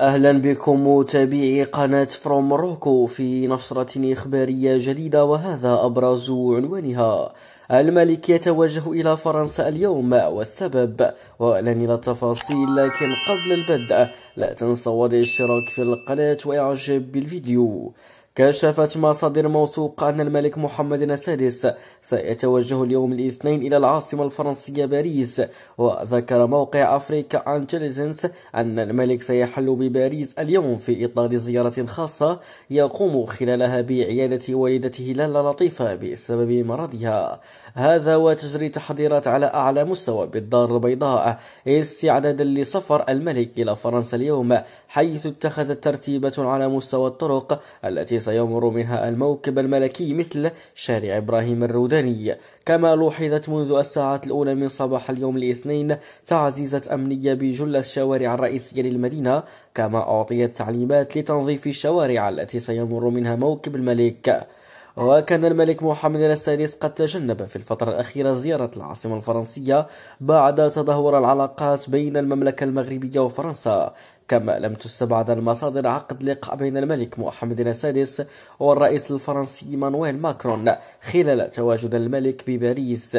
أهلا بكم متابعي قناة فروم مروكو في نشرة إخبارية جديدة وهذا أبرز عنوانها الملك يتوجه إلى فرنسا اليوم والسبب وأعلن التفاصيل لكن قبل البدء لا تنسوا وضع الاشتراك في القناة وإعجاب بالفيديو كشفت مصادر موثوقة أن الملك محمد السادس سيتوجه اليوم الاثنين إلى العاصمة الفرنسية باريس وذكر موقع أفريكا انتليجنس أن الملك سيحل بباريس اليوم في إطار زيارة خاصة يقوم خلالها بعيادة والدته لالا لطيفة بسبب مرضها هذا وتجري تحضيرات على أعلى مستوى بالدار البيضاء استعدادا لسفر الملك إلى فرنسا اليوم حيث اتخذت ترتيبات على مستوى الطرق التي سيمر منها الموكب الملكي مثل شارع إبراهيم الروداني كما لوحظت منذ الساعات الأولى من صباح اليوم الاثنين تعزيزات أمنية بجل الشوارع الرئيسية للمدينة كما أعطيت تعليمات لتنظيف الشوارع التي سيمر منها موكب الملك وكان الملك محمد السادس قد تجنب في الفترة الأخيرة زيارة العاصمة الفرنسية بعد تدهور العلاقات بين المملكة المغربية وفرنسا كما لم تستبعد المصادر عقد لقاء بين الملك محمد السادس والرئيس الفرنسي مانويل ماكرون خلال تواجد الملك بباريس